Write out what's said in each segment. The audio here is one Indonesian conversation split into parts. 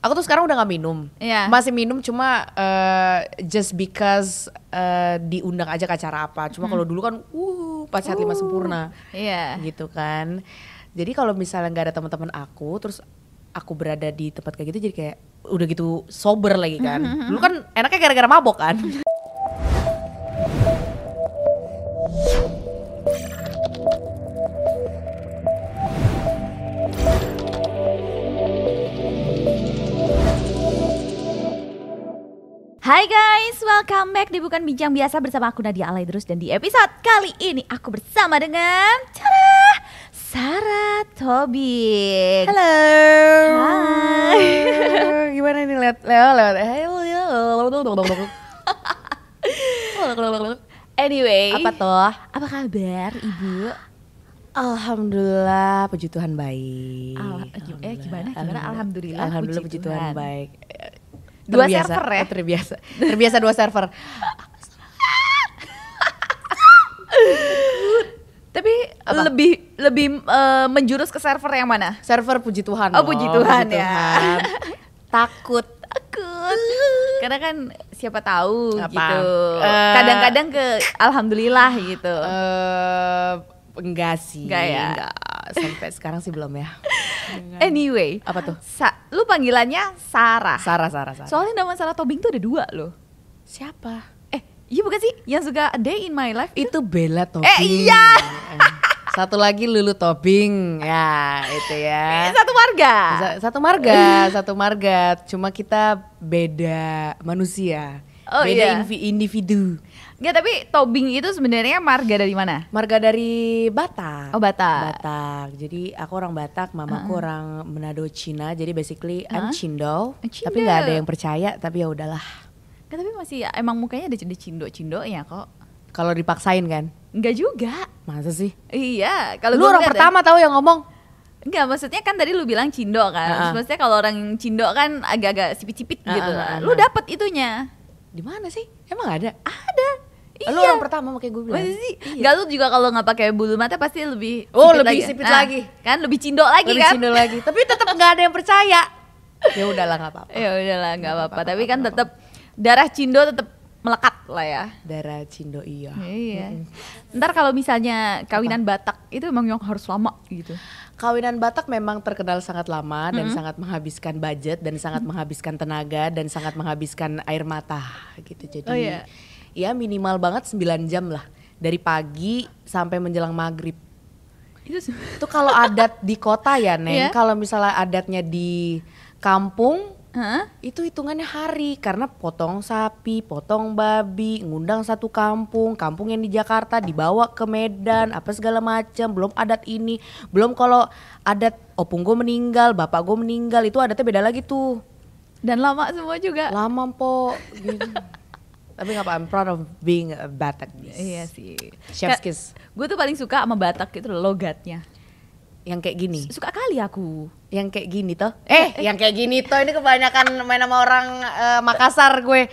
Aku tuh sekarang udah gak minum. Yeah. Masih minum cuma uh, just because uh, diundang aja ke acara apa. Cuma hmm. kalau dulu kan uh pas sehat lima uh, sempurna. Iya. Yeah. Gitu kan. Jadi kalau misalnya gak ada teman-teman aku terus aku berada di tempat kayak gitu jadi kayak udah gitu sober lagi kan. Dulu kan enaknya gara-gara mabok kan. Hai guys, welcome back di Bukan Bincang Biasa bersama aku Nadia Alaidrus dan di episode kali ini aku bersama dengan cara Sarah Tobik. Halo. Hai. Gimana nih lihat lewat lewat. Anyway, apa toh? Apa kabar, Ibu? Alhamdulillah, puji Tuhan baik. Al eh gimana? Gimana? Alhamdulillah, Alhamdulillah puji, puji Tuhan. Tuhan baik dua terbiasa, server ya oh, terbiasa terbiasa dua server tapi apa? lebih lebih uh, menjurus ke server yang mana server puji Tuhan oh puji Tuhan, puji Tuhan. ya takut takut karena kan siapa tahu apa? gitu eh, kadang-kadang uh, ke alhamdulillah gitu uh, enggak sih enggak ya enggak. sampai sekarang sih belum ya anyway, apa tuh? Sa lu panggilannya Sarah. Sarah, Sarah, Sarah. Soalnya nama Sarah Tobing tuh ada dua loh. Siapa? Eh, iya bukan sih? Yang suka A Day in My Life itu, Bella eh, Tobing. Iya. Eh iya. Satu lagi Lulu Tobing ya itu ya. Satu marga. Satu marga, eh. satu marga. Cuma kita beda manusia. Oh, beda iya. individu. Nggak, tapi tobing itu sebenarnya marga dari mana? Marga dari Batak. Oh, Batak. Batak. Jadi aku orang Batak, mamaku uh. orang Manado Cina. Jadi basically uh. I'm Cindo, uh-huh. Cindo. Tapi nggak ada yang percaya, tapi ya udahlah. Nggak, tapi masih emang mukanya ada cindo-cindo ya kok. Kalau dipaksain kan? Enggak juga. Masa sih? Iya, kalau lu orang ya. pertama tahu yang ngomong. Enggak, maksudnya kan tadi lu bilang cindo kan. Uh-huh. Maksudnya kalau orang cindo kan agak-agak sipit-sipit uh-huh. gitu. Uh-huh. Lu dapet itunya. Di mana sih? Emang ada? Ada. Iya. Lu orang pertama pakai bilang. Masih sih? Iya. Gak lu juga kalau nggak pakai bulu mata pasti lebih Oh, sipit lebih lagi. sipit nah, lagi. Kan lebih cindo lagi lebih kan? Lebih cindo lagi. Tapi tetap nggak ada yang percaya. Ya udahlah nggak apa-apa. Ya udahlah nggak apa-apa. Tapi kan tetap darah cindo tetap melekat lah ya. Darah cindo iya. Iya. Mm-hmm. Ntar kalau misalnya kawinan apa? Batak itu memang yang harus lama gitu. Kawinan Batak memang terkenal sangat lama mm-hmm. dan sangat menghabiskan budget dan sangat menghabiskan tenaga dan sangat menghabiskan air mata gitu. Jadi oh, iya ya minimal banget 9 jam lah dari pagi sampai menjelang maghrib itu, kalau adat di kota ya neng yeah. kalau misalnya adatnya di kampung huh? itu hitungannya hari karena potong sapi potong babi ngundang satu kampung kampung yang di Jakarta dibawa ke Medan apa segala macam belum adat ini belum kalau adat opung gue meninggal bapak gue meninggal itu adatnya beda lagi tuh dan lama semua juga lama po gitu. Tapi gak apa, I'm proud of being a Batak. Iya sih. Chef's kiss. Gue tuh paling suka sama Batak itu logatnya. Yang kayak gini. Suka kali aku. Yang kayak gini toh. Eh, eh yang kayak gini toh ini kebanyakan main sama orang uh, Makassar gue.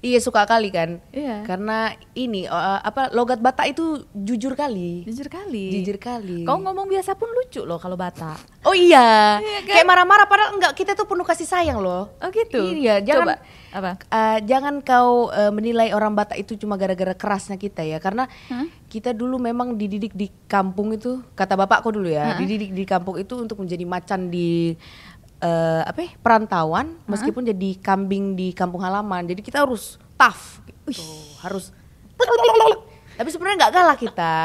Iya suka kali kan. Iya. Karena ini uh, apa logat Batak itu jujur kali. Jujur kali. Jujur kali. Kau ngomong biasa pun lucu loh kalau Batak. Oh iya. iya kan? Kayak marah-marah padahal enggak kita tuh penuh kasih sayang loh. Oh gitu. Iya, jangan Coba. apa? Uh, jangan kau uh, menilai orang Batak itu cuma gara-gara kerasnya kita ya. Karena hmm? kita dulu memang dididik di kampung itu kata bapak bapakku dulu ya, hmm? dididik di kampung itu untuk menjadi macan di uh, apa ya, perantauan huh? meskipun jadi kambing di kampung halaman. Jadi kita harus tough gitu. Uish. Harus tapi sebenarnya nggak kalah kita.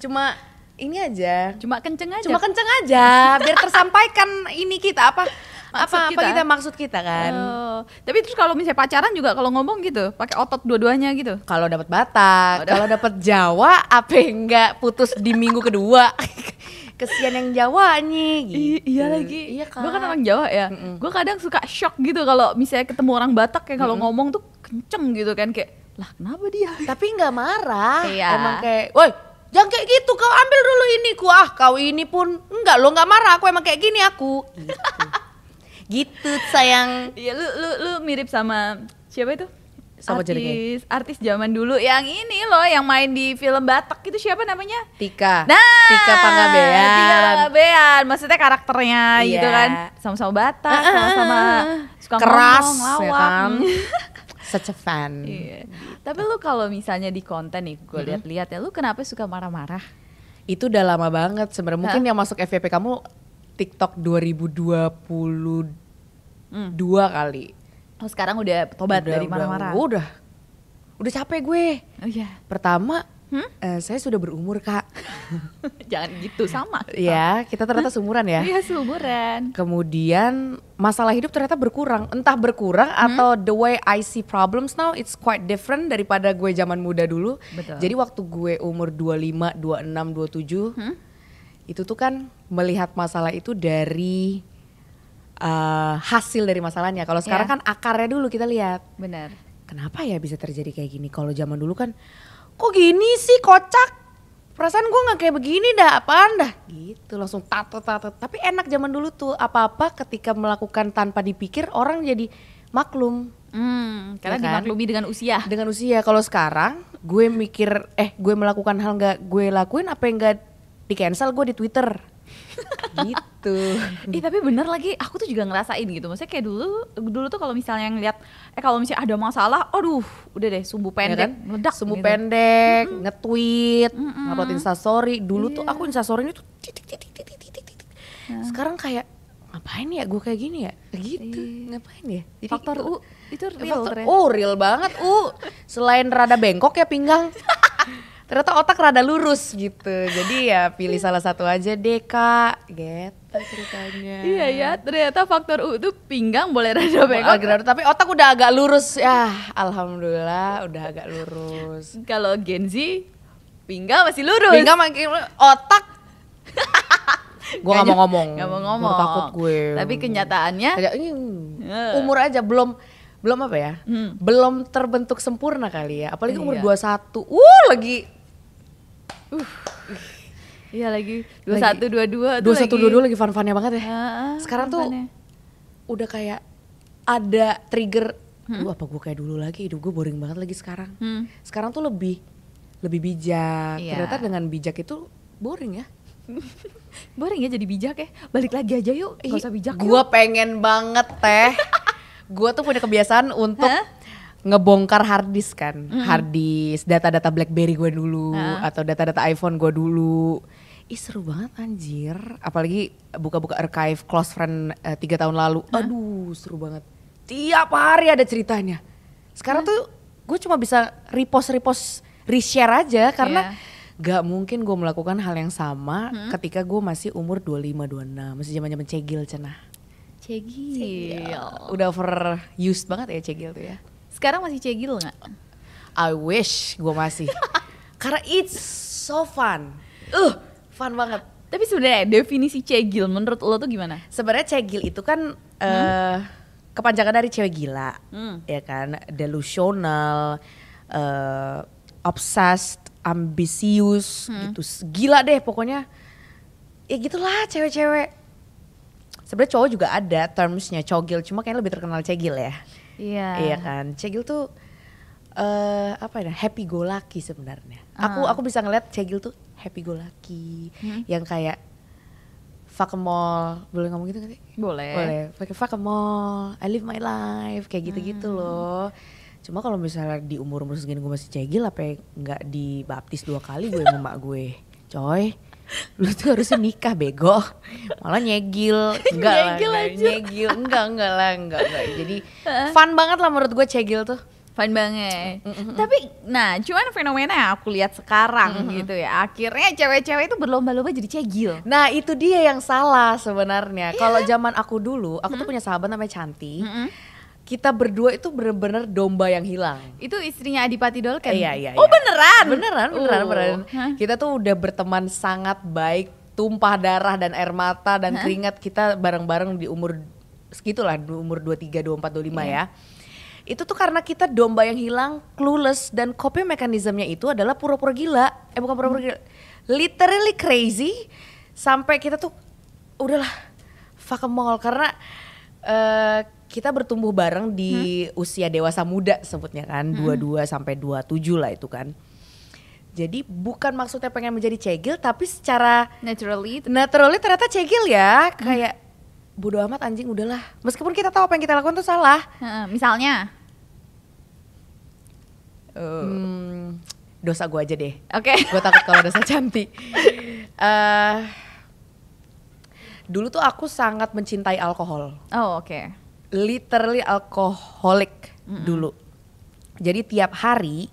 Cuma ini aja. Cuma kenceng aja. Cuma kenceng aja biar tersampaikan ini kita apa maksud apa kita. apa kita maksud kita kan. Oh. Tapi terus kalau misalnya pacaran juga kalau ngomong gitu, pakai otot dua-duanya gitu. Kalau dapat Batak, oh, kalau dapat Jawa, apa enggak putus di minggu kedua. kesian yang nih gitu. iya lagi. Iya kan. Gue kan orang Jawa ya. Mm Gue kadang suka shock gitu kalau misalnya ketemu orang Batak ya kalau ngomong tuh kenceng gitu kan kayak lah kenapa dia? Tapi nggak marah. Iya. Emang kayak, woi jangan kayak gitu kau ambil dulu ini ku ah kau ini pun enggak lo nggak marah aku emang kayak gini aku gitu, gitu sayang iya lu lu lu mirip sama siapa itu Siapa artis, artis zaman dulu yang ini loh yang main di film Batak itu siapa namanya? Tika. Nah, Tika Pangabean. Tika Pangabean, maksudnya karakternya yeah. gitu iya. kan, sama-sama Batak, sama-sama suka keras, ngomong, ya lawak. Ya kan? Such a fan. Yeah. Tapi lu kalau misalnya di konten nih, gue lihat-lihat ya, lu kenapa suka marah-marah? Itu udah lama banget sebenarnya. Mungkin yang masuk FVP kamu TikTok 2022 hmm. kali Oh sekarang udah tobat udah, dari marah-marah. Udah, udah, capek gue. Oh iya. Pertama, hmm? uh, saya sudah berumur kak. Jangan gitu sama. ya, kita ternyata seumuran ya. Iya seumuran. Kemudian masalah hidup ternyata berkurang. Entah berkurang hmm? atau the way I see problems now it's quite different daripada gue zaman muda dulu. Betul. Jadi waktu gue umur 25, 26, 27, hmm? itu tuh kan melihat masalah itu dari uh, hasil dari masalahnya. Kalau sekarang yeah. kan akarnya dulu kita lihat. Benar. Kenapa ya bisa terjadi kayak gini? Kalau zaman dulu kan kok gini sih kocak? Perasaan gue nggak kayak begini dah, apaan dah? Gitu langsung tato tato. Tapi enak zaman dulu tuh apa-apa ketika melakukan tanpa dipikir orang jadi maklum. Hmm, karena ya kan? dimaklumi dengan usia. Dengan usia. Kalau sekarang gue mikir eh gue melakukan hal nggak gue lakuin apa yang nggak di cancel gue di Twitter gitu Ih tapi bener lagi aku tuh juga ngerasain gitu maksudnya kayak dulu dulu tuh kalau misalnya yang lihat, eh kalau misalnya ada masalah aduh udah deh sumbu iya pendek ya kan? meledak sumbu gitu. pendek mm -hmm. nge-tweet mm -mm. ngupload instastory dulu yeah. tuh iya. aku instastory ini tuh titik titik titik titik titik yeah. sekarang kayak ngapain ya gue kayak gini ya gitu yeah. ngapain ya Jadi faktor itu, u itu real faktor, oh real banget u selain rada bengkok ya pinggang ternyata otak rada lurus gitu jadi ya pilih salah satu aja deh kak gitu ceritanya iya ya ternyata faktor U itu pinggang boleh rada bengkok tapi otak udah agak lurus ya alhamdulillah udah agak lurus kalau Gen Z pinggang masih lurus pinggang makin otak gue gak mau ngomong gak mau ngomong Gua takut gue tapi kenyataannya Kayak, eh. umur aja belum belum apa ya hmm. belum terbentuk sempurna kali ya apalagi iya. umur iya. 21 uh lagi Uh. Iya lagi dua tuh 21 lagi. dua lagi fun-funnya banget ya. uh, Sekarang fun tuh udah kayak ada trigger hmm? apa gue kayak dulu lagi hidup gue boring banget lagi sekarang. Hmm. Sekarang tuh lebih lebih bijak. Yeah. Ternyata dengan bijak itu boring ya. boring ya jadi bijak ya. Balik lagi aja yuk, gak usah bijak. Gue pengen banget teh. gue tuh punya kebiasaan untuk huh? ngebongkar hard kan, mm. hard disk data-data BlackBerry gue dulu uh. atau data-data iPhone gue dulu. Ih seru banget anjir, apalagi buka-buka archive close friend uh, tiga tahun lalu. uh. Aduh seru banget. Tiap hari ada ceritanya. Sekarang uh. tuh gue cuma bisa repost repost reshare aja karena yeah gak mungkin gue melakukan hal yang sama hmm? ketika gue masih umur 25-26 masih zaman zaman cegil cenah cegil. cegil udah overused banget ya cegil tuh ya sekarang masih cegil nggak? I wish gue masih. Karena it's so fun. Uh, fun banget. Tapi sebenarnya definisi cegil menurut lo tuh gimana? Sebenarnya cegil itu kan hmm. Eh, kepanjangan dari cewek gila, hmm. ya kan? Delusional, uh, obsessed, ambisius, hmm. gitu. Gila deh pokoknya. Ya gitulah cewek-cewek. Sebenarnya cowok juga ada termsnya cogil, cuma kayaknya lebih terkenal cegil ya. Iya. Iya kan. Cegil tuh uh, apa ya? Happy go lucky sebenarnya. Uh. Aku aku bisa ngeliat Cegil tuh happy go lucky hmm. yang kayak fuck a mall. Boleh ngomong gitu kan? Boleh. Boleh. Pakai fuck a mall. I live my life kayak gitu-gitu hmm. loh. Cuma kalau misalnya di umur-umur segini gue masih cegil apa ya nggak dibaptis dua kali gue sama mak gue. Coy lu tuh harusnya nikah bego malah nyegil enggak nyegil lah, aja. nyegil enggak enggak lah enggak enggak jadi fun banget lah menurut gue cegil tuh fun banget mm-hmm. tapi nah cuman fenomena yang aku lihat sekarang mm-hmm. gitu ya akhirnya cewek-cewek itu berlomba-lomba jadi cegil nah itu dia yang salah sebenarnya yeah. kalau kan? zaman aku dulu aku mm-hmm. tuh punya sahabat namanya cantik mm-hmm kita berdua itu bener-bener domba yang hilang. Itu istrinya Adipati Dolken. Iya, iya, oh, iya. Oh, beneran. Beneran, beneran, uh. beneran. Kita tuh udah berteman sangat baik, tumpah darah dan air mata dan huh? keringat kita bareng-bareng di umur segitulah, di umur dua tiga dua empat dua lima iya. ya. Itu tuh karena kita domba yang hilang, clueless dan coping mekanismenya itu adalah pura-pura gila. Eh bukan pura-pura gila. Literally crazy sampai kita tuh udahlah fuck a mall karena uh, kita bertumbuh bareng di hmm? usia dewasa muda sebutnya kan, dua-dua hmm. sampai dua tujuh lah itu kan. Jadi bukan maksudnya pengen menjadi cegil tapi secara naturally naturally ternyata cegil ya, hmm. kayak bodo amat anjing udahlah. Meskipun kita tahu apa yang kita lakukan itu salah. Hmm, misalnya uh. hmm, dosa gua aja deh. Oke. Okay. Gue takut kalau dosa cantik. Uh, dulu tuh aku sangat mencintai alkohol. Oh oke. Okay literally alkoholik mm-hmm. dulu. Jadi tiap hari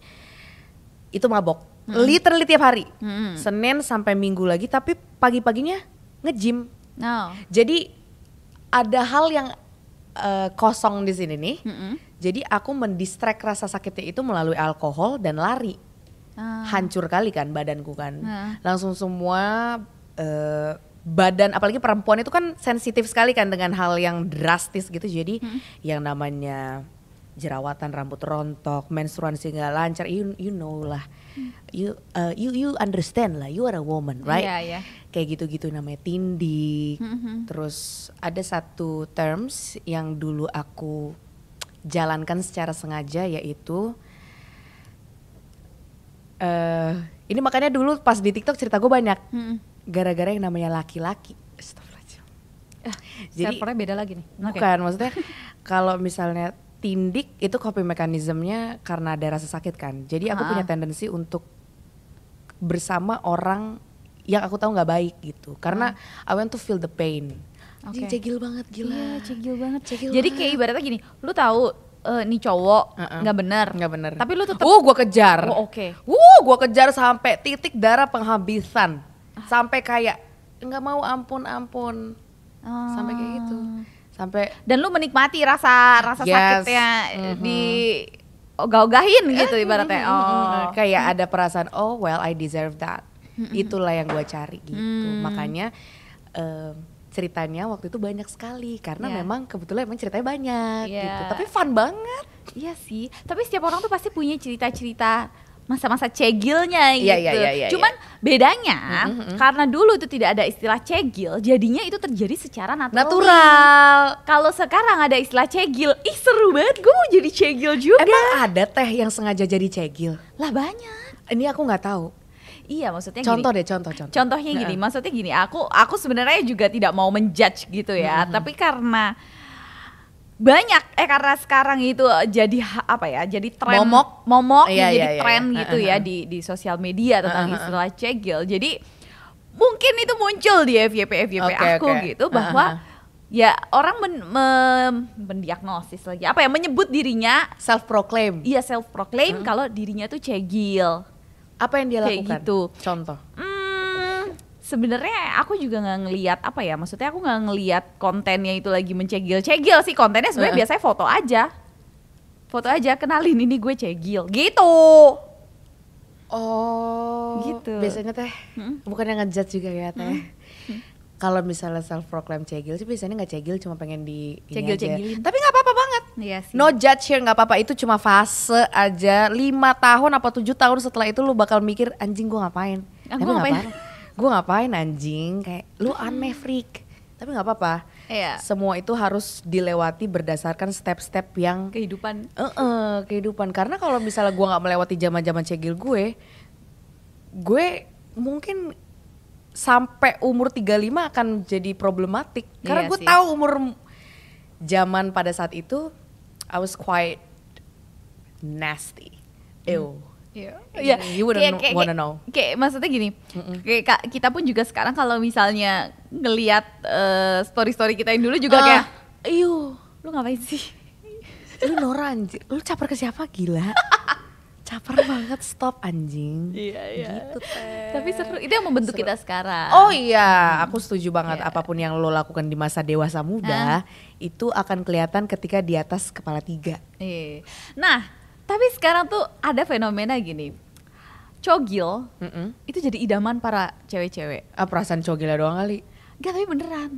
itu mabok. Mm-hmm. Literally tiap hari. Mm-hmm. Senin sampai Minggu lagi tapi pagi-paginya nge-gym. No. Jadi ada hal yang uh, kosong di sini nih. Mm-hmm. Jadi aku mendistrek rasa sakitnya itu melalui alkohol dan lari. Ah. Hancur kali kan badanku kan. Ah. Langsung semua uh, badan apalagi perempuan itu kan sensitif sekali kan dengan hal yang drastis gitu jadi hmm. yang namanya jerawatan rambut rontok menstruasi nggak lancar you you know lah mm. you uh, you you understand lah you are a woman right yeah, yeah. kayak gitu-gitu namanya tindik hmm. terus ada satu terms yang dulu aku jalankan secara sengaja yaitu uh, ini makanya dulu pas di TikTok cerita gue banyak hmm gara-gara yang namanya laki-laki eh, jadi servernya beda lagi nih bukan, okay. maksudnya kalau misalnya tindik itu coping mekanismenya karena ada rasa sakit kan jadi aku ha -ha. punya ah. tendensi untuk bersama orang yang aku tahu nggak baik gitu karena aku ah. I want to feel the pain okay. Jadi cegil banget gila iya, cegil banget cegil jadi banget. kayak ibaratnya gini lu tahu uh, nih cowok nggak uh -uh. Gak nggak benar. tapi lu tetap uh gue kejar oh, oke okay. uh gue kejar sampai titik darah penghabisan Ah. sampai kayak nggak mau ampun ampun oh. sampai kayak gitu sampai dan lu menikmati rasa rasa yes. sakitnya mm-hmm. di ogah-ogahin eh, gitu ibaratnya mm-hmm. oh, oh kayak ada perasaan oh well I deserve that itulah yang gue cari gitu mm. makanya um, ceritanya waktu itu banyak sekali karena yeah. memang kebetulan emang ceritanya banyak yeah. gitu tapi fun banget iya sih tapi setiap orang tuh pasti punya cerita-cerita masa-masa cegilnya iya, iya, gitu. Yeah, yeah, yeah, yeah, Cuman yeah. bedanya mm -hmm. karena dulu itu tidak ada istilah cegil, jadinya itu terjadi secara natural. Natural. Kalau sekarang ada istilah cegil, ih seru banget gue mau jadi cegil juga. Emang ada teh yang sengaja jadi cegil? Lah banyak. Ini aku nggak tahu. Iya, maksudnya contoh gini, deh, contoh, contoh. Contohnya gini, nah. maksudnya gini, aku aku sebenarnya juga tidak mau menjudge gitu ya, mm -hmm. tapi karena banyak eh karena sekarang itu eh, jadi apa ya jadi tren momok momok iya, jadi iya, iya tren iya. gitu uh, -huh. ya di di sosial media tentang uh, -huh. istilah cegil jadi mungkin itu muncul di FYP FYP okay, aku okay. gitu bahwa uh, -huh. ya orang men, me, mendiagnosis lagi apa ya menyebut dirinya self proclaim iya self proclaim uh. kalau dirinya tuh cegil apa yang dia Kayak lakukan gitu contoh hmm, sebenarnya aku juga nggak ngelihat apa ya maksudnya aku nggak ngelihat kontennya itu lagi mencegil-cegil sih kontennya sebenarnya uh. biasanya foto aja foto aja kenalin ini gue cegil gitu oh gitu biasanya teh hmm? bukan yang ngejat juga ya teh hmm. hmm. kalau misalnya self proclaim cegil sih biasanya nggak cegil cuma pengen di cegil cegil tapi nggak apa-apa banget iya sih. no judge here nggak apa-apa itu cuma fase aja lima tahun apa tujuh tahun setelah itu lu bakal mikir anjing gue ngapain ah, aku ngapain gue ngapain anjing kayak lu aneh freak tapi nggak apa-apa iya. semua itu harus dilewati berdasarkan step-step yang kehidupan uh -uh, kehidupan karena kalau misalnya gue nggak melewati zaman-zaman cegil gue gue mungkin sampai umur 35 akan jadi problematik karena iya gue tahu umur zaman pada saat itu I was quite nasty. Ew. Hmm. Iya, yeah. you wouldn't kayak, kayak, wanna know. Kayak, kayak maksudnya gini, mm -mm. kayak kita pun juga sekarang kalau misalnya ngelihat uh, story-story kita yang dulu juga uh, kayak, iyo, lu ngapain sih? lu Nora anjir, lu caper ke siapa gila? caper banget stop anjing iya iya gitu teh tapi seru itu yang membentuk seru. kita sekarang oh iya aku setuju banget yeah. apapun yang lo lakukan di masa dewasa muda ah. itu akan kelihatan ketika di atas kepala tiga iya. nah tapi sekarang tuh ada fenomena gini. Cogil mm -mm. itu jadi idaman para cewek-cewek. Ah, perasaan cogilnya doang kali. Enggak, tapi beneran.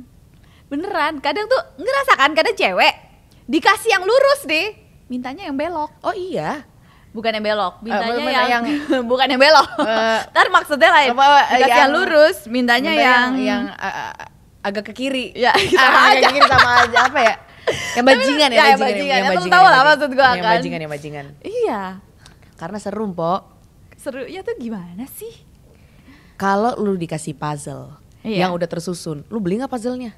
Beneran. Kadang tuh ngerasakan kadang cewek dikasih yang lurus deh, mintanya yang belok. Oh iya. Bukan yang belok, eh, mintanya uh, yang, yang bukan yang belok. Uh, Ntar maksudnya lain. Apa, uh, dikasih yang, yang lurus, mintanya mintanya yang yang, yang uh, agak ke kiri. Ya, ah, sama aja. Kiri sama aja apa ya? yang bajingan ya, yang bajingan, yang bajingan. tahu lah maksud gua kan. Yang bajingan, yang bajingan. Iya. Karena seru, Po. Ya tuh gimana sih? Kalau lu dikasih puzzle iya. yang udah tersusun, lu beli nggak nya?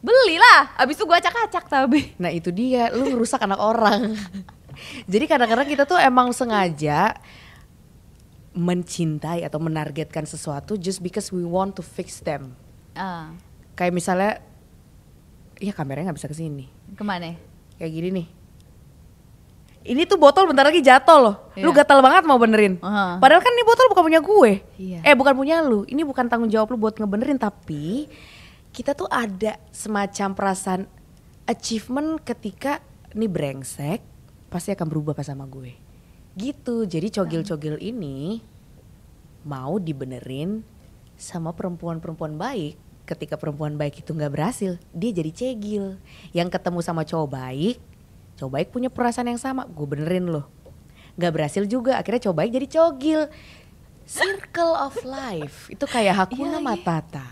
Belilah, abis itu gua acak-acak tapi. Nah itu dia, lu ngerusak anak orang. Jadi kadang-kadang kita tuh emang sengaja mencintai atau menargetkan sesuatu just because we want to fix them. Uh. Kayak misalnya, ya kameranya nggak bisa kesini Kemana? Kayak gini nih. Ini tuh botol bentar lagi jatuh loh. Iya. Lu gatal banget mau benerin. Uh -huh. Padahal kan ini botol bukan punya gue. Iya. Eh bukan punya lu. Ini bukan tanggung jawab lu buat ngebenerin tapi kita tuh ada semacam perasaan achievement ketika ini brengsek pasti akan berubah pas sama gue. Gitu. Jadi cogil-cogil ini mau dibenerin sama perempuan-perempuan baik ketika perempuan baik itu nggak berhasil, dia jadi cegil. Yang ketemu sama cowok baik, cowok baik punya perasaan yang sama, gue benerin loh. Nggak berhasil juga, akhirnya cowok baik jadi cogil. Circle of life itu kayak Hakuna iya, iya Matata.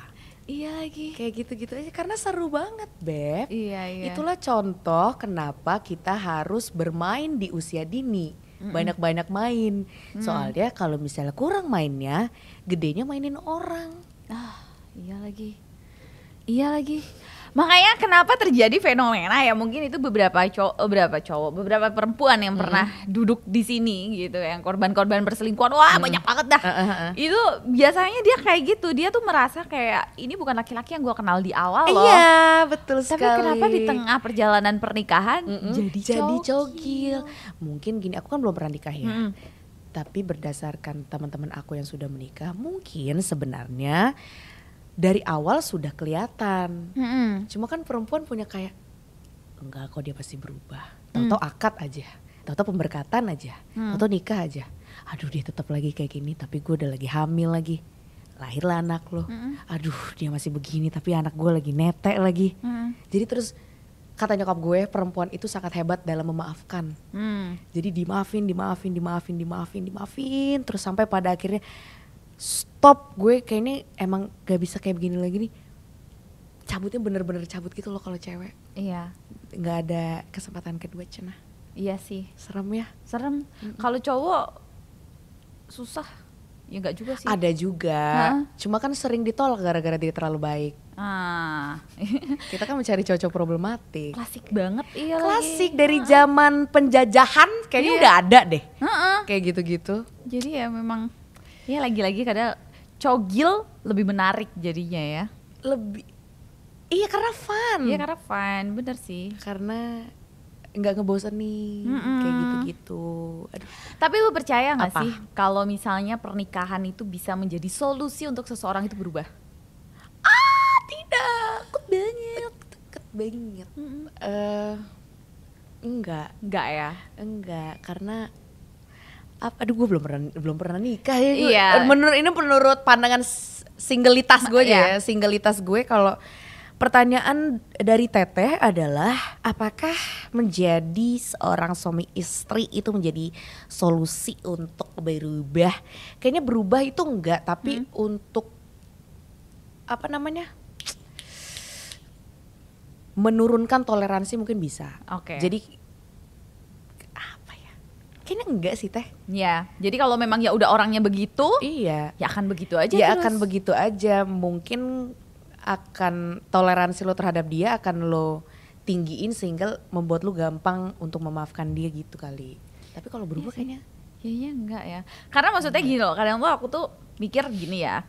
Iya lagi. Kayak gitu-gitu aja karena seru banget, Beb. Iya, iya. Itulah contoh kenapa kita harus bermain di usia dini. Mm -mm. Banyak-banyak main. Mm. Soalnya kalau misalnya kurang mainnya, gedenya mainin orang. Ah, iya lagi. Iya lagi. Makanya kenapa terjadi fenomena ya mungkin itu beberapa cowok, beberapa cowok, beberapa perempuan yang mm -hmm. pernah duduk di sini gitu, yang korban-korban perselingkuhan, wah -hmm. banyak banget dah. Uh, uh, Itu biasanya dia kayak gitu, dia tuh merasa kayak ini bukan laki-laki yang gua kenal di awal loh. Iya betul Tapi sekali. Tapi kenapa di tengah perjalanan pernikahan -hmm. jadi jadi cokil? Mungkin gini, aku kan belum pernah nikah ya. -hmm. Tapi berdasarkan teman-teman aku yang sudah menikah, mungkin sebenarnya dari awal sudah kelihatan. Mm -hmm. Cuma kan perempuan punya kayak enggak kok dia pasti berubah. Mm. Tahu-tahu mm. akad aja, tahu-tahu pemberkatan aja, mm. tahu-tahu nikah aja. Aduh dia tetap lagi kayak gini, tapi gue udah lagi hamil lagi. Lahirlah anak lo. Mm -hmm. Aduh dia masih begini, tapi anak gue lagi netek lagi. Mm -hmm. Jadi terus kata nyokap gue perempuan itu sangat hebat dalam memaafkan. Mm. Jadi dimaafin, dimaafin, dimaafin, dimaafin, dimaafin terus sampai pada akhirnya stop gue kayak ini emang gak bisa kayak begini lagi nih cabutnya bener-bener cabut gitu loh kalau cewek iya nggak ada kesempatan kedua cina. iya sih serem ya serem mm-hmm. kalau cowok susah ya nggak juga sih ada juga Hah? cuma kan sering ditolak gara-gara dia terlalu baik ah kita kan mencari cowok-cowok problematik klasik banget iya klasik lagi. dari zaman penjajahan kayaknya iya. udah ada deh uh-uh. kayak gitu-gitu jadi ya memang Iya lagi-lagi kadang cogil lebih menarik jadinya ya. Lebih Iya karena fun. Iya karena fun, bener sih. Karena nggak ngebosenin mm -mm. kayak gitu-gitu. Tapi lu percaya nggak sih kalau misalnya pernikahan itu bisa menjadi solusi untuk seseorang itu berubah? Ah tidak, takut banyak, takut banget. Mm -mm. Uh, enggak, enggak ya? Enggak, karena aduh gue belum pernah belum pernah nikah ya Iya. Eh, menurut ini menurut pandangan singleitas gue ya, iya. singleitas gue kalau pertanyaan dari Teteh adalah apakah menjadi seorang suami istri itu menjadi solusi untuk berubah? Kayaknya berubah itu enggak, tapi hmm. untuk apa namanya? menurunkan toleransi mungkin bisa. Oke. Okay. Jadi kayaknya enggak sih teh ya jadi kalau memang ya udah orangnya begitu iya ya akan begitu aja ya terus. akan begitu aja mungkin akan toleransi lo terhadap dia akan lo tinggiin sehingga membuat lo gampang untuk memaafkan dia gitu kali tapi kalau berubah iya kayaknya ya iya enggak ya karena maksudnya gini loh kadang tuh aku tuh mikir gini ya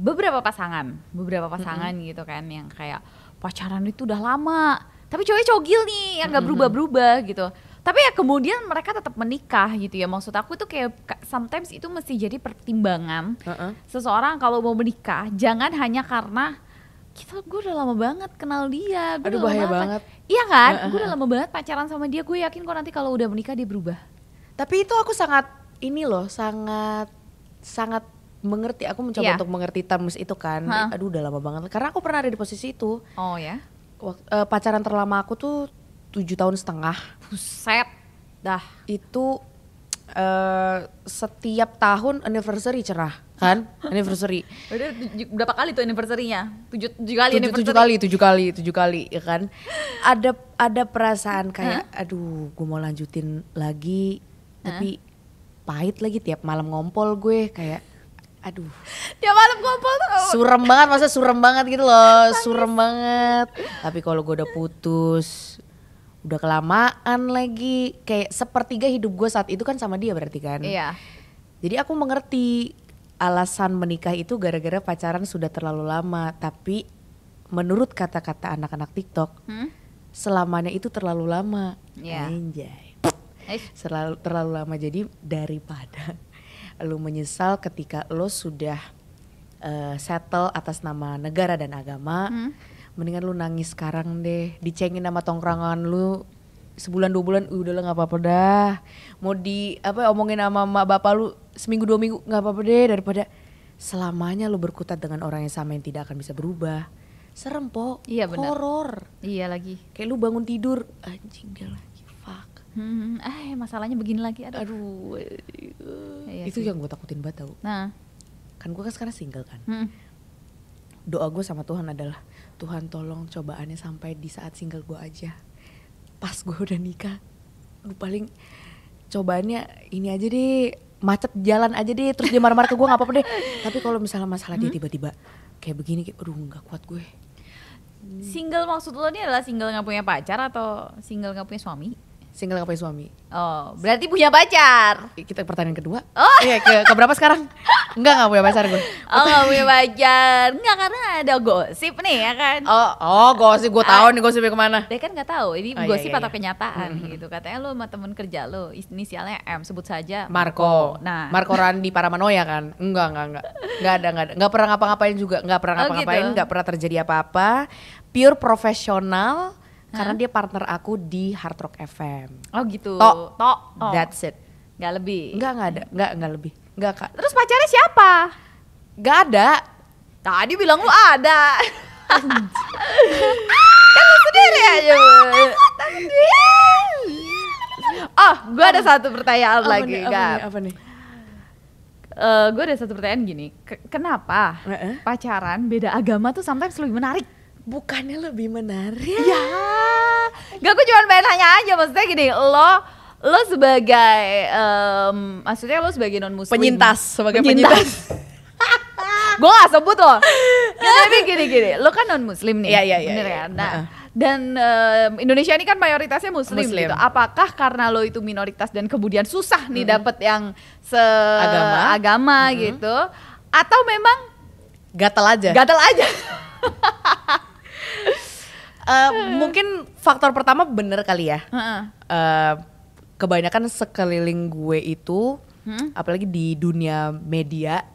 beberapa pasangan beberapa pasangan mm-hmm. gitu kan yang kayak pacaran itu udah lama tapi cowoknya cowok nih yang nggak berubah-berubah gitu tapi ya kemudian mereka tetap menikah gitu ya maksud aku tuh kayak sometimes itu mesti jadi pertimbangan uh -uh. seseorang kalau mau menikah jangan hanya karena kita gue udah lama banget kenal dia gue aduh bahaya banget, iya kan gue udah lama banget pacaran sama dia gue yakin kok nanti kalau udah menikah dia berubah tapi itu aku sangat ini loh sangat sangat mengerti aku mencoba yeah. untuk mengerti terms itu kan huh. aduh udah lama banget karena aku pernah ada di posisi itu oh ya yeah? uh, pacaran terlama aku tuh tujuh tahun setengah. Buset, dah. Itu uh, setiap tahun anniversary cerah kan anniversary udah berapa kali tuh anniversarynya? nya tujuh, tujuh kali tujuh, tujuh kali tujuh kali tujuh kali ya kan ada ada perasaan kayak huh? aduh gue mau lanjutin lagi huh? tapi pahit lagi tiap malam ngompol gue kayak aduh tiap malam ngompol tuh surem banget masa surem banget gitu loh surem banget tapi kalau gue udah putus udah kelamaan lagi kayak sepertiga hidup gue saat itu kan sama dia berarti kan iya jadi aku mengerti alasan menikah itu gara-gara pacaran sudah terlalu lama tapi menurut kata-kata anak-anak TikTok hmm? selamanya itu terlalu lama yeah. anjay selalu terlalu lama jadi daripada lu menyesal ketika lo sudah uh, settle atas nama negara dan agama hmm? mendingan lu nangis sekarang deh dicengin sama tongkrongan lu sebulan dua bulan udah lah nggak apa-apa dah mau di apa omongin sama mak bapak lu seminggu dua minggu nggak apa-apa deh daripada selamanya lu berkutat dengan orang yang sama yang tidak akan bisa berubah serem po iya benar horor iya lagi kayak lu bangun tidur anjing dia lagi fuck hmm, ah masalahnya begini lagi aduh, aduh eh, iya itu sih. yang gue takutin banget tau nah kan gue kan sekarang single kan hmm. doa gue sama Tuhan adalah Tuhan tolong cobaannya sampai di saat single gue aja pas gue udah nikah lu paling cobaannya ini aja deh macet jalan aja deh terus dia marah-marah ke gue nggak apa-apa deh tapi kalau misalnya masalah dia hmm? tiba-tiba kayak begini kayak aduh nggak kuat gue single maksud lo ini adalah single nggak punya pacar atau single nggak punya suami Single ngapain suami. Oh, berarti punya pacar. Kita pertanyaan kedua. Oh. Iya, ke, ke berapa sekarang? Enggak, enggak punya pacar gue. Oh, enggak punya pacar. Enggak, karena ada gosip nih ya kan. Oh, oh gosip. Gue tahu nih gosipnya kemana. Dia kan nggak tahu. Ini oh, iya, gosip iya, iya, atau kenyataan mm -hmm. gitu. Katanya lu sama temen kerja lu inisialnya M, sebut saja. Marco. Nah. Marco Randi Paramanoya kan? Enggak, enggak, enggak. Enggak ada, enggak ada. Enggak pernah ngapa-ngapain juga. Enggak pernah oh, ngapa-ngapain, oh, gitu. pernah terjadi apa-apa. Pure profesional karena dia partner aku di Hard Rock FM. Oh gitu. Tok, tok. Oh. That's it. Gak lebih. Gak gak ada, gak gak lebih. Gak kak. Terus pacarnya siapa? Gak ada. Tadi bilang lu ada. kan lu sendiri aja. oh, gue ada oh. satu pertanyaan lagi, Kak. apa, nih, Uh, eh, gue ada satu pertanyaan gini, kenapa uh -uh. pacaran beda agama tuh sometimes lebih menarik? Bukannya lebih menarik? Ya. Gak, gue cuma pengen nanya aja maksudnya gini, lo lo sebagai um, maksudnya lo sebagai non muslim penyintas sebagai penyintas, penyintas. gue gak sebut lo ya, tapi gini gini lo kan non muslim nih iya iya iya bener ya, ya. nah uh-uh. dan um, Indonesia ini kan mayoritasnya muslim, gitu. muslim gitu apakah karena lo itu minoritas dan kemudian susah nih hmm dapet yang seagama agama hmm gitu atau memang gatel aja gatel aja uh, mungkin faktor pertama bener kali ya. Uh, kebanyakan sekeliling gue itu, hmm? apalagi di dunia media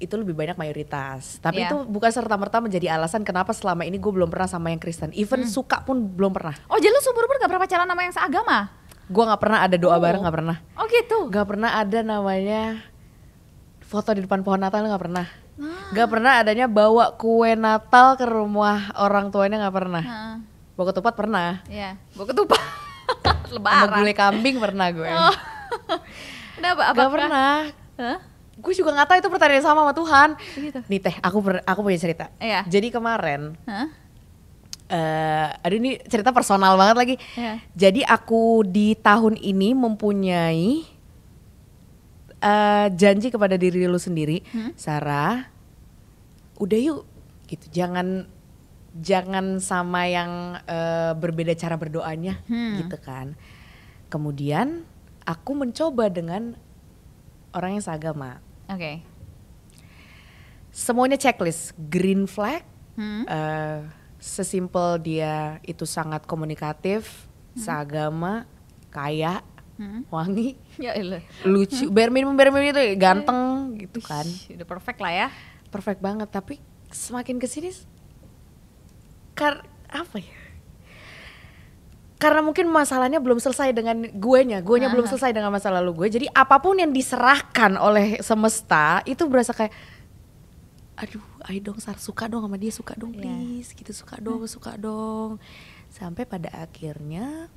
itu lebih banyak mayoritas. Tapi yeah. itu bukan serta-merta menjadi alasan kenapa selama ini gue belum pernah sama yang Kristen. Even hmm. suka pun belum pernah. Oh jadi lu seumur umur gak pernah pacaran sama yang seagama? Gue gak pernah ada doa oh. bareng gak pernah. Oh gitu? Gak pernah ada namanya foto di depan pohon Natal gak pernah. Ah. nggak Gak pernah adanya bawa kue Natal ke rumah orang tuanya gak pernah Bawa ketupat pernah Iya, bawa ketupat Lebaran Sama gulai kambing pernah gue oh. Kenapa? Apakah? pernah huh? Gue juga gak tahu itu pertanyaan sama sama Tuhan gitu. Nih teh, aku, per, aku punya cerita iya. Jadi kemarin huh? uh, eh, aduh ini cerita personal banget lagi. Yeah. Jadi aku di tahun ini mempunyai uh, janji kepada diri lu sendiri, hmm? Sarah, udah yuk gitu jangan jangan sama yang uh, berbeda cara berdoanya hmm. gitu kan kemudian aku mencoba dengan orang yang seagama oke okay. semuanya checklist green flag hmm. uh, sesimpel dia itu sangat komunikatif hmm. seagama kaya hmm. wangi ya lucu bare itu ganteng iya. gitu kan udah perfect lah ya perfect banget tapi semakin kesini kar apa ya karena mungkin masalahnya belum selesai dengan guenya, gue nya belum nah. selesai dengan masa lalu gue. Jadi apapun yang diserahkan oleh semesta itu berasa kayak aduh, ayo dong Sar suka dong sama dia, suka dong iya. please, yeah. gitu suka nah. dong, hmm. suka dong. Sampai pada akhirnya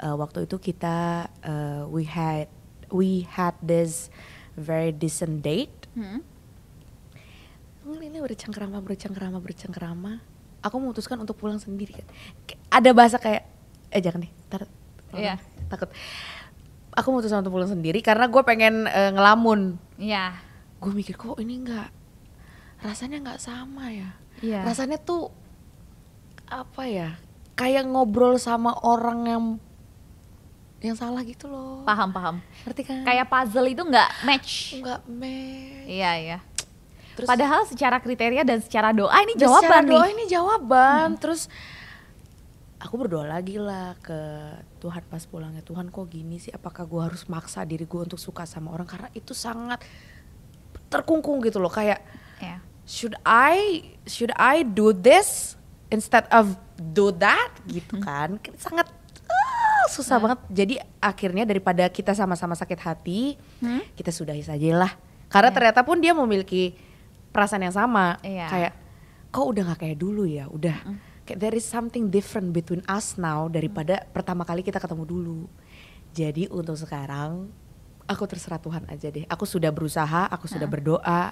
uh, waktu itu kita uh, we had we had this very decent date. Hmm ini bercengkerama bercengkerama bercengkerama aku memutuskan untuk pulang sendiri kan. ada bahasa kayak eh jangan nih ntar yeah. takut aku memutuskan untuk pulang sendiri karena gue pengen uh, ngelamun iya yeah. gue mikir kok ini nggak rasanya nggak sama ya yeah. rasanya tuh apa ya kayak ngobrol sama orang yang yang salah gitu loh paham paham ngerti kan kayak puzzle itu nggak match nggak match iya iya Terus, Padahal secara kriteria dan secara doa ini jawaban secara doa ini jawaban. Hmm. Terus aku berdoa lagi lah ke Tuhan pas pulangnya Tuhan kok gini sih? Apakah gue harus maksa diri gue untuk suka sama orang karena itu sangat terkungkung gitu loh kayak yeah. should I should I do this instead of do that gitu hmm. kan. kan? Sangat ah, susah nah. banget. Jadi akhirnya daripada kita sama-sama sakit hati, hmm? kita sudahi lah. Karena yeah. ternyata pun dia memiliki perasaan yang sama yeah. kayak kok udah gak kayak dulu ya udah mm. kayak there is something different between us now daripada mm. pertama kali kita ketemu dulu jadi untuk sekarang aku terserah Tuhan aja deh aku sudah berusaha aku sudah uh. berdoa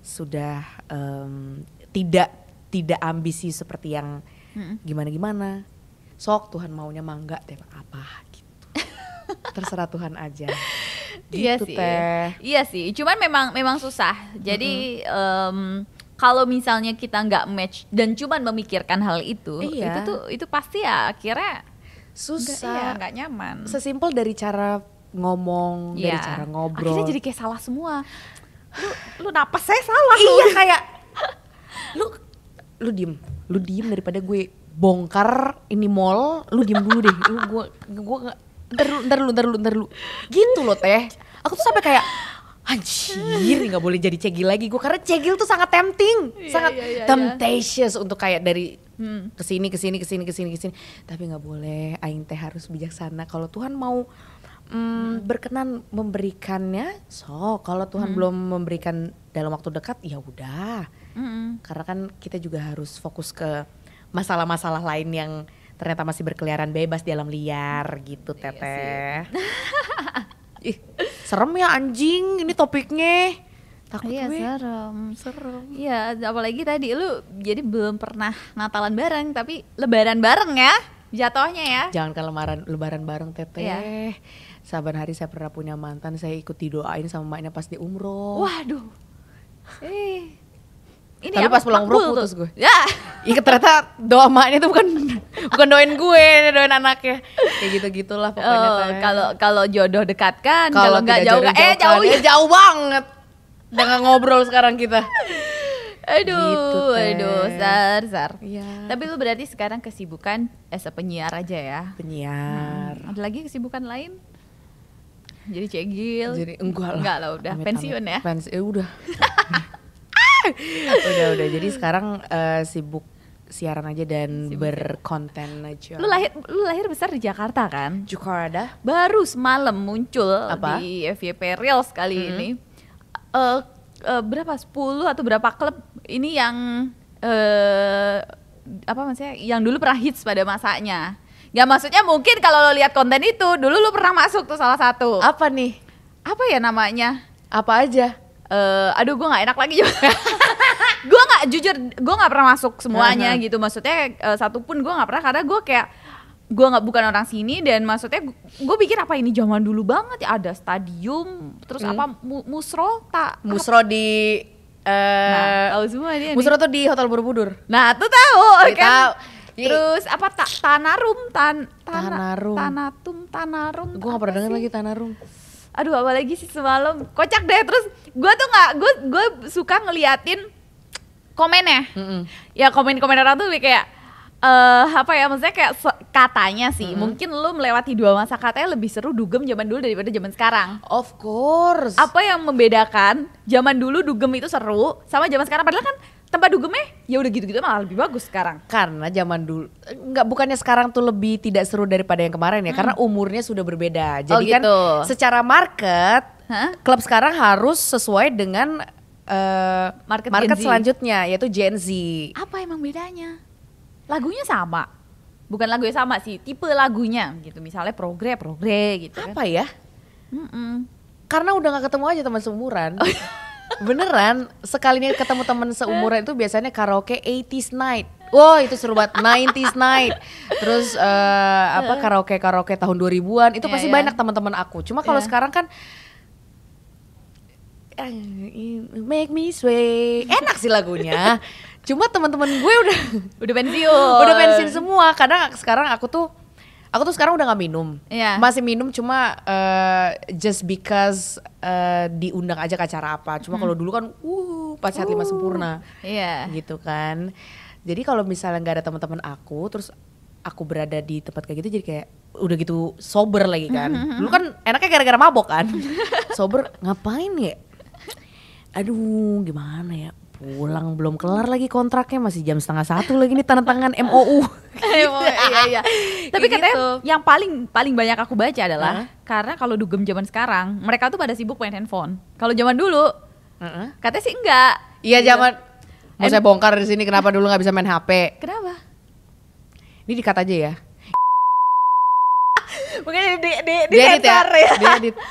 sudah um, tidak tidak ambisi seperti yang gimana gimana sok Tuhan maunya mangga deh apa terserah Tuhan aja iya gitu iya sih teh. iya sih cuman memang memang susah jadi mm -hmm. um, kalau misalnya kita nggak match dan cuman memikirkan hal itu iya. itu tuh itu pasti ya akhirnya susah iya, nggak iya, nyaman sesimpel dari cara ngomong iya. dari cara ngobrol akhirnya jadi kayak salah semua lu lu napas saya salah iya lu. kayak lu lu diem lu diem daripada gue bongkar ini mall lu diem dulu deh lu gue gue ntar lu ntar lu ntar lu ntar lu Gitu loh teh. Aku tuh sampai kayak anjir nggak boleh jadi cegil lagi gue karena cegil tuh sangat tempting yeah, iya, sangat yeah, yeah, temptatious yeah. untuk kayak dari hmm. kesini kesini kesini kesini kesini tapi nggak boleh aing teh harus bijaksana kalau Tuhan mau mm, hmm. berkenan memberikannya so kalau Tuhan hmm. belum memberikan dalam waktu dekat ya udah hmm. karena kan kita juga harus fokus ke masalah-masalah lain yang ternyata masih berkeliaran bebas di alam liar gitu iya teteh. Ih, serem ya anjing ini topiknya. Takut iya, gue. serem. Serem. Iya, apalagi tadi lu jadi belum pernah Natalan bareng tapi lebaran bareng ya Jatohnya ya. Jangan kelemaran kan lebaran lebaran bareng teteh. Iya. Saban hari saya pernah punya mantan, saya ikut didoain sama maknya pas di umroh. Waduh. Eh, ini Tapi pas pulang rumah putus gue. Ya. Iya ternyata doa maknya itu bukan bukan doain gue, doain anaknya. Kayak gitu-gitulah eh, pokoknya. Oh, kalau kalau jodoh dekatkan, kalau nggak jauh jodoh, eh jauh ya. Eh, jauh banget. Dengan ngobrol sekarang kita. Aduh, gitu aduh, sar, sar. Ya. Tapi lu berarti sekarang kesibukan as a penyiar aja ya? Penyiar. Hmm. Ada lagi kesibukan lain? Jadi cegil. Jadi enggak lah. Enggak lah udah amit, pensiun amit. ya. Pensiun eh, udah. udah udah jadi sekarang uh, sibuk siaran aja dan sibuk. Ya. berkonten aja. Lu lahir lu lahir besar di Jakarta kan? Jakarta. Baru semalam muncul Apa? di FYP Reels kali -hmm. ini. Uh, uh, berapa 10 atau berapa klub ini yang uh, apa maksudnya yang dulu pernah hits pada masanya. nggak maksudnya mungkin kalau lo lihat konten itu dulu lo pernah masuk tuh salah satu. Apa nih? Apa ya namanya? Apa aja? uh, aduh gue nggak enak lagi juga gue nggak jujur gue nggak pernah masuk semuanya uh -huh. gitu maksudnya uh, satu pun gue nggak pernah karena gue kayak gue nggak bukan orang sini dan maksudnya gue pikir apa ini zaman dulu banget ya ada stadium terus hmm. apa mu, musro tak musro di uh, nah, tahu semua dia musro tuh di hotel borobudur nah tuh tahu kan tahu. Terus apa tak tanarum tan tanarum tanatum tanarum gue nggak pernah denger lagi tanarum aduh apa lagi sih semalam kocak deh terus gue tuh nggak gue gue suka ngeliatin komennya mm hmm ya komen komen orang tuh kayak uh, apa ya maksudnya kayak katanya sih mm -hmm. mungkin lu melewati dua masa katanya lebih seru dugem zaman dulu daripada zaman sekarang of course apa yang membedakan zaman dulu dugem itu seru sama zaman sekarang padahal kan tempat dugemnya ya udah gitu-gitu malah lebih bagus sekarang. Karena zaman dulu nggak bukannya sekarang tuh lebih tidak seru daripada yang kemarin ya hmm. karena umurnya sudah berbeda. Oh, Jadi oh, gitu. kan secara market huh? klub sekarang harus sesuai dengan uh, market market selanjutnya yaitu Gen Z. Apa emang bedanya? Lagunya sama. Bukan lagunya sama sih, tipe lagunya gitu. Misalnya progre, progre gitu. Kan. Apa kan. ya? Mm -mm. Karena udah nggak ketemu aja teman seumuran. Oh, iya. Beneran, sekalinya ketemu temen seumuran itu biasanya karaoke 80s night. Wow itu seru banget 90s night. Terus uh, apa karaoke karaoke tahun 2000-an itu yeah, pasti yeah. banyak teman-teman aku. Cuma kalau yeah. sekarang kan Make me sway. Enak sih lagunya. Cuma teman-teman gue udah udah pensiun. udah pensiun semua. Kadang sekarang aku tuh Aku tuh sekarang udah gak minum. Yeah. Masih minum cuma uh, just because uh, diundang aja ke acara apa. Cuma hmm. kalau dulu kan uh pacar uh. lima sempurna. Iya. Yeah. Gitu kan. Jadi kalau misalnya gak ada teman-teman aku terus aku berada di tempat kayak gitu jadi kayak udah gitu sober lagi kan. mm Dulu kan enaknya gara-gara mabok kan. sober ngapain ya? Aduh, gimana ya? pulang belum kelar lagi kontraknya masih jam setengah satu lagi nih tanda tangan MOU. iya iya. Gitu. Tapi katanya gitu. yang paling paling banyak aku baca adalah karena kalau dugem zaman sekarang mereka tuh pada sibuk main handphone. Kalau zaman dulu katanya sih enggak. Iya gitu. zaman mau saya bongkar di sini kenapa dulu nggak bisa main HP. Kenapa? Ini dikata aja ya. Mungkin di di di, di ya. ya.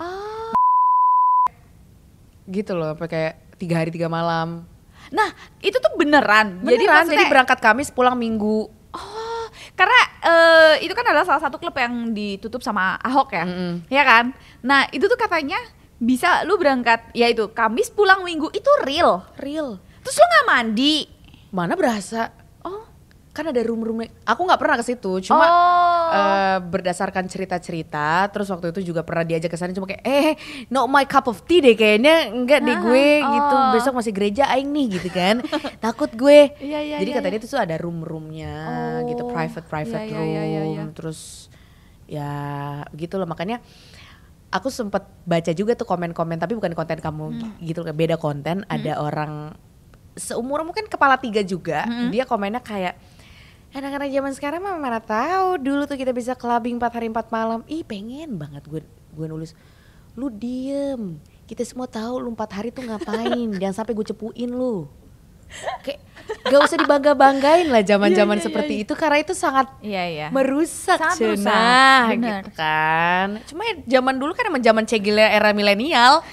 Oh. Gitu loh, Pake tiga hari tiga malam. Nah itu tuh beneran. beneran jadi, jadi berangkat Kamis pulang Minggu. Oh karena uh, itu kan adalah salah satu klub yang ditutup sama Ahok ya, mm -hmm. ya kan. Nah itu tuh katanya bisa lu berangkat ya itu Kamis pulang Minggu itu real, real. Terus lu nggak mandi? Mana berasa? kan ada room roomnya aku nggak pernah ke situ cuma oh. uh, berdasarkan cerita-cerita terus waktu itu juga pernah diajak ke sana cuma kayak eh not my cup of tea deh kayaknya enggak deh nah, gue oh. gitu besok masih gereja aing nih gitu kan takut gue yeah, yeah, jadi yeah, katanya yeah. itu tuh ada room-roomnya oh. gitu private private yeah, iya, iya, iya, room yeah, yeah, yeah, yeah. terus ya gitu loh makanya aku sempet baca juga tuh komen-komen tapi bukan konten kamu hmm. gitu beda konten hmm. ada orang seumur mungkin kepala tiga juga hmm. dia komennya kayak Anak-anak zaman sekarang mah mana tahu dulu tuh kita bisa clubbing 4 hari 4 malam. Ih, pengen banget gue gue nulis. Lu diem. Kita semua tahu lu 4 hari tuh ngapain. Jangan sampai gue cepuin lu. Kayak gak usah dibangga-banggain lah zaman-zaman yeah, yeah, iya, seperti yeah, itu karena itu sangat yeah, yeah. merusak sangat cenah gitu kan. Cuma zaman dulu kan emang zaman cegilnya era milenial.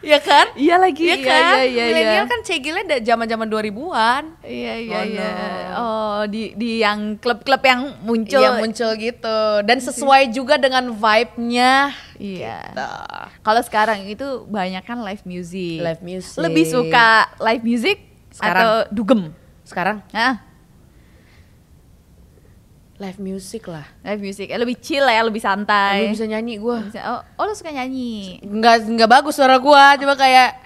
Iya kan? Iya lagi. Iya, iya kan? Iya, iya, Milenial iya. kan cegilnya dari zaman-zaman 2000-an. Iya, iya, oh, iya. No. Oh, di di yang klub-klub yang muncul. Iya, muncul gitu. Dan sesuai juga dengan vibe-nya. Iya. Gitu. Kalau sekarang itu banyak kan live music. Live music. Lebih suka live music sekarang. atau dugem? Sekarang? Heeh live music lah live music eh, lebih chill lah ya lebih santai lebih bisa nyanyi gue oh, oh lu suka nyanyi nggak nggak bagus suara gue cuma kayak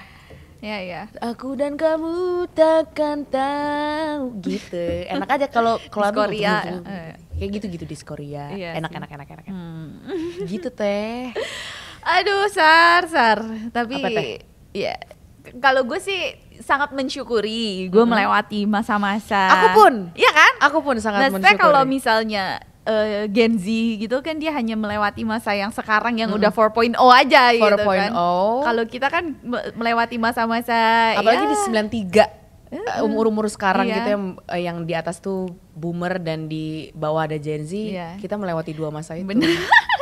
ya ya aku dan kamu takkan tahu gitu enak aja kalau kalau Korea kayak eh. gitu gitu di Korea iya enak, enak enak enak enak hmm. gitu teh aduh sar sar tapi Apa ya kalau gue sih sangat mensyukuri gue hmm. melewati masa-masa. Aku pun, ya kan? Aku pun sangat nah, mensyukuri. kalau misalnya uh, Gen Z gitu kan dia hanya melewati masa yang sekarang yang hmm. udah 4.0 aja 4.0. gitu kan. Oh. Kalau kita kan melewati masa-masa apalagi ya, di 93 uh, umur-umur sekarang iya. gitu yang eh, yang di atas tuh boomer dan di bawah ada Gen Z, iya. kita melewati dua masa itu. Bener.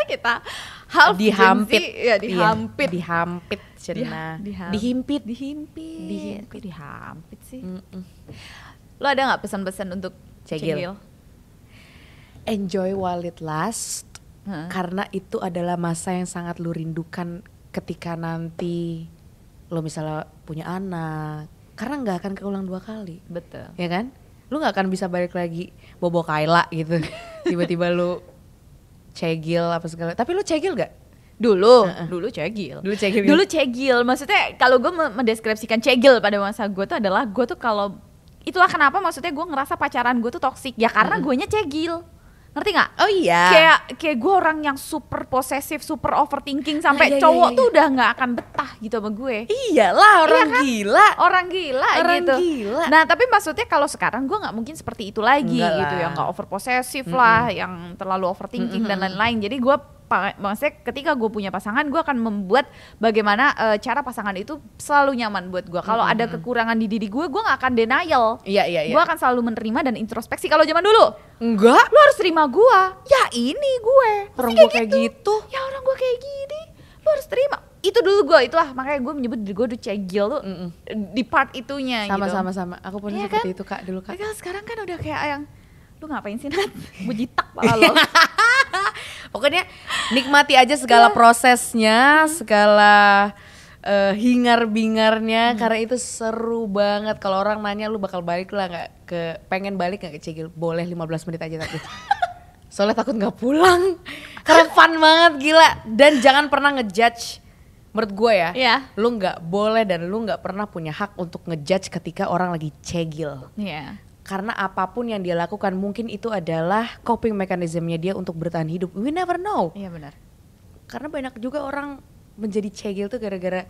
kita half dihampit Gen ya dihampit iya, dihampit cerna di, dihimpit dihimpit dihimpit dihampit sih mm -mm. lo ada nggak pesan-pesan untuk cegil. cegil enjoy while it last karena itu adalah masa yang sangat lu rindukan ketika nanti lo misalnya punya anak karena nggak akan keulang dua kali betul ya kan lu nggak akan bisa balik lagi bobo kaila gitu tiba-tiba lu cegil apa segala tapi lu cegil gak dulu uh-uh. dulu cegil dulu cegil dulu cegil maksudnya kalau gue mendeskripsikan cegil pada masa gue tuh adalah gue tuh kalau itulah kenapa maksudnya gue ngerasa pacaran gue tuh toksik ya karena gue nya cegil ngerti nggak? Oh iya. Kayak kayak gue orang yang super posesif, super overthinking sampai ah, iya, iya, cowok iya, iya. tuh udah nggak akan betah gitu sama gue. Iyalah iya orang iya kan? gila. Orang gila orang gitu. Gila. Nah tapi maksudnya kalau sekarang gue nggak mungkin seperti itu lagi Enggak gitu ya, yang nggak over posesif mm -hmm. lah, yang terlalu overthinking mm -hmm. dan lain-lain. Jadi gue maksudnya ketika gue punya pasangan gue akan membuat bagaimana uh, cara pasangan itu selalu nyaman buat gue kalau hmm. ada kekurangan di diri gue gue gak akan denial iya iya iya gue akan selalu menerima dan introspeksi kalau zaman dulu enggak lu harus terima gue ya ini gue orang gue kayak gitu. gitu. ya orang gue kayak gini lu harus terima itu dulu gue itulah makanya gue menyebut diri gue tuh cegil tuh di part itunya sama gitu. sama sama aku pun iya seperti kan? itu kak dulu kak sekarang kan udah kayak yang lu ngapain sih Nat? Bujitak pala lo Pokoknya nikmati aja segala iya. prosesnya, segala uh, hingar-bingarnya hmm. karena itu seru banget. Kalau orang nanya lu bakal balik lah nggak ke pengen balik nggak ke cegil? Boleh 15 menit aja tapi. Soalnya takut nggak pulang. Karena fun banget gila dan jangan pernah ngejudge menurut gue ya, yeah. lu nggak boleh dan lu nggak pernah punya hak untuk ngejudge ketika orang lagi cegil. Yeah karena apapun yang dia lakukan mungkin itu adalah coping mekanismenya dia untuk bertahan hidup. We never know. Iya benar. Karena banyak juga orang menjadi cegil tuh gara-gara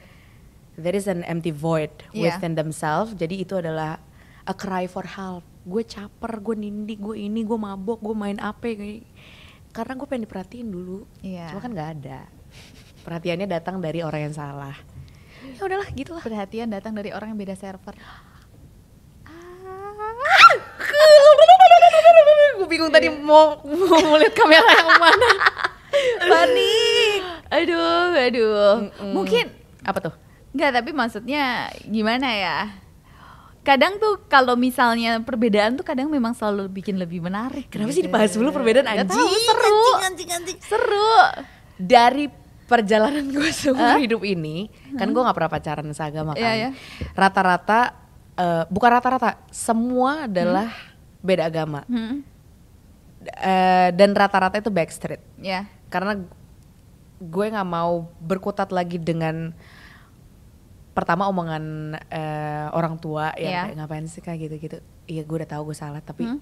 there is an empty void yeah. within themselves. Jadi itu adalah a cry for help. Gue caper, gue nindi, gue ini, gue mabok, gue main apa Karena gue pengen diperhatiin dulu. Yeah. Cuma kan nggak ada. Perhatiannya datang dari orang yang salah. Ya udahlah, gitulah. Perhatian datang dari orang yang beda server. bingung tadi iya. mau mau lihat kamera yang mana. Panik. Aduh, aduh. Mm -mm. Mungkin apa tuh? Enggak, tapi maksudnya gimana ya? kadang tuh kalau misalnya perbedaan tuh kadang memang selalu bikin lebih menarik. Kenapa sih gitu. dibahas dulu perbedaan anjing? tahu, seru. Anjing, anjing, anjing. Seru. Dari perjalanan gue seumur huh? hidup ini, hmm. kan gue nggak pernah pacaran seagama iya, kan. Yeah, yeah. Rata-rata uh, bukan rata-rata, semua adalah hmm. beda agama. Hmm. Eh, dan rata-rata itu Backstreet. Ya. Yeah. Karena gue nggak mau berkutat lagi dengan pertama omongan uh, orang tua ya yeah. kayak ngapain sih kayak gitu-gitu. Iya gue udah tahu gue salah tapi hmm?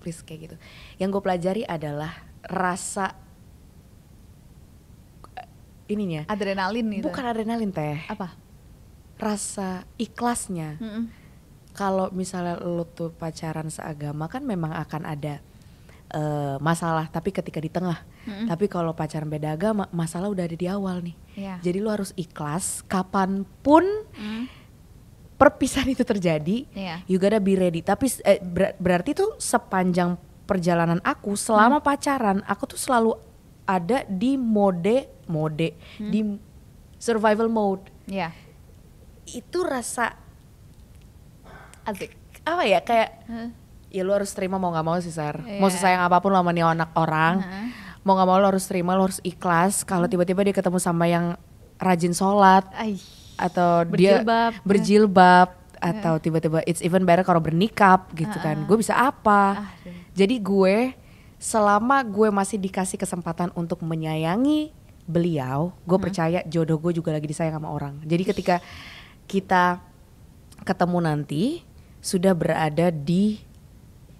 please kayak gitu. Yang gue pelajari adalah rasa eh, ininya. Adrenalin itu. Bukan adrenalin teh. Apa? Rasa ikhlasnya. Mm -mm. Kalau misalnya lo tuh pacaran seagama kan memang akan ada uh, masalah tapi ketika di tengah mm-hmm. tapi kalau pacaran beda agama masalah udah ada di awal nih yeah. jadi lu harus ikhlas kapanpun mm. perpisahan itu terjadi yeah. you gotta be ready tapi eh, ber- berarti tuh sepanjang perjalanan aku selama hmm. pacaran aku tuh selalu ada di mode mode hmm. di survival mode yeah. itu rasa asik apa ya kayak ya lu harus terima mau nggak mau sih Sar yeah. mau sesayang apapun lama nih anak orang uh -huh. mau nggak mau lo harus terima lo harus ikhlas kalau hmm. tiba-tiba dia ketemu sama yang rajin sholat atau berjilbab. dia berjilbab yeah. atau tiba-tiba it's even better kalau bernikap gitu uh -uh. kan gue bisa apa ah, iya. jadi gue selama gue masih dikasih kesempatan untuk menyayangi beliau gue hmm. percaya jodoh gue juga lagi disayang sama orang jadi ketika kita ketemu nanti sudah berada di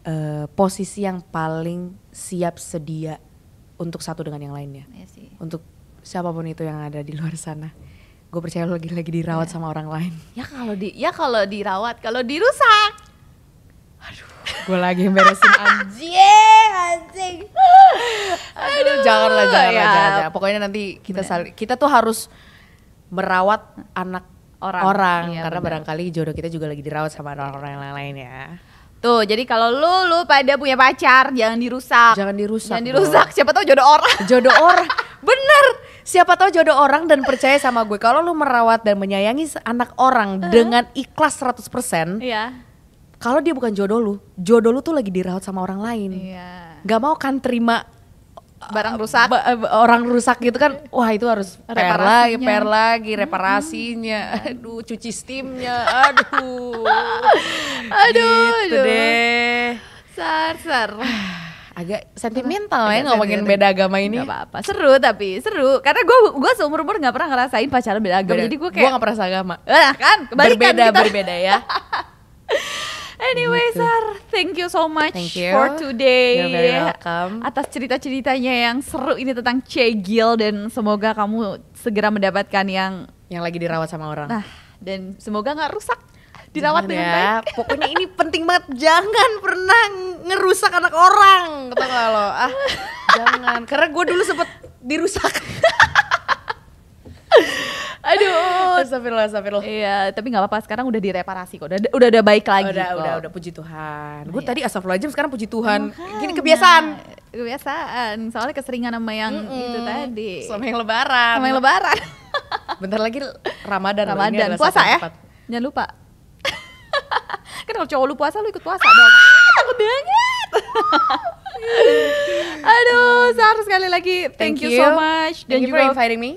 uh, posisi yang paling siap sedia untuk satu dengan yang lainnya. Ya sih. Untuk siapapun itu yang ada di luar sana. Gue percaya lagi-lagi dirawat ya. sama orang lain. Ya kalau di ya kalau dirawat, kalau dirusak. Aduh, gue lagi beresin anjing, anjing. Aduh, janganlah, janganlah, ya. janganlah. Pokoknya nanti kita sal- kita tuh harus merawat anak orang, orang iya, karena bener. barangkali jodoh kita juga lagi dirawat sama orang-orang yang lain ya. Tuh, gitu. jadi kalau lu lu pada punya pacar jangan dirusak. Jangan dirusak. Jangan dirusak. Bro. Siapa tahu jodoh orang. Jodoh orang. Bener. Siapa tahu jodoh orang dan percaya sama gue. Kalau lu merawat dan menyayangi anak orang uh dengan ikhlas 100%, iya. Kalau dia bukan jodoh lu, jodoh lu tuh lagi dirawat sama orang lain. Iya. Gak mau kan terima barang rusak ba eh, orang rusak gitu kan wah itu harus repair lagi repair lagi reparasinya hmm. aduh cuci steamnya aduh aduh gitu aduh. deh sar sar agak sentimental agak ya ngomongin beda agama ini. Gak apa-apa. Seru tapi seru karena gue gue seumur umur nggak pernah ngerasain pacaran beda agama. Beda. Jadi gue kayak gue nggak pernah agama. Nah kan kebalikan berbeda kita. berbeda ya. Anyway, gitu. Sar, thank you so much thank you. for today. You're very welcome. Atas cerita-ceritanya yang seru ini tentang cegil dan semoga kamu segera mendapatkan yang yang lagi dirawat sama orang. Nah, dan semoga nggak rusak dirawat Jangan dengan ya. baik. Pokoknya ini penting banget. Jangan pernah ngerusak anak orang, kata lo. Ah, jangan. Karena gue dulu sempet dirusak. Aduh, astagfirullah, astagfirullah. Iya, tapi nggak apa-apa. Sekarang udah direparasi kok. Udah, udah, udah baik lagi. Udah, kok. udah, udah. Puji Tuhan. Oh, Gue iya. tadi aja sekarang puji Tuhan. Oh, Gini kebiasaan. Nah, kebiasaan. Soalnya keseringan sama yang mm -mm. itu tadi. Sama yang Lebaran. Sama yang Lebaran. Bentar lagi Ramadan. Ramadan. Puasa ya? Jangan lupa. kan kalau cowok lu puasa, lu ikut puasa dong. Ah, takut banget. Aduh, Sar sekali lagi thank, thank you. so much dan thank you juga for inviting me.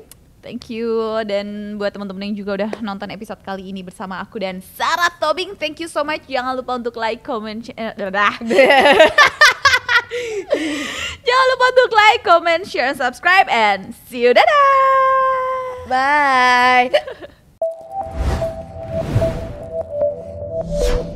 Thank you dan buat teman-teman yang juga udah nonton episode kali ini bersama aku dan Sarah Tobing. Thank you so much. Jangan lupa untuk like, comment, eh, Jangan lupa untuk like, comment, share, and subscribe and see you dadah. Bye.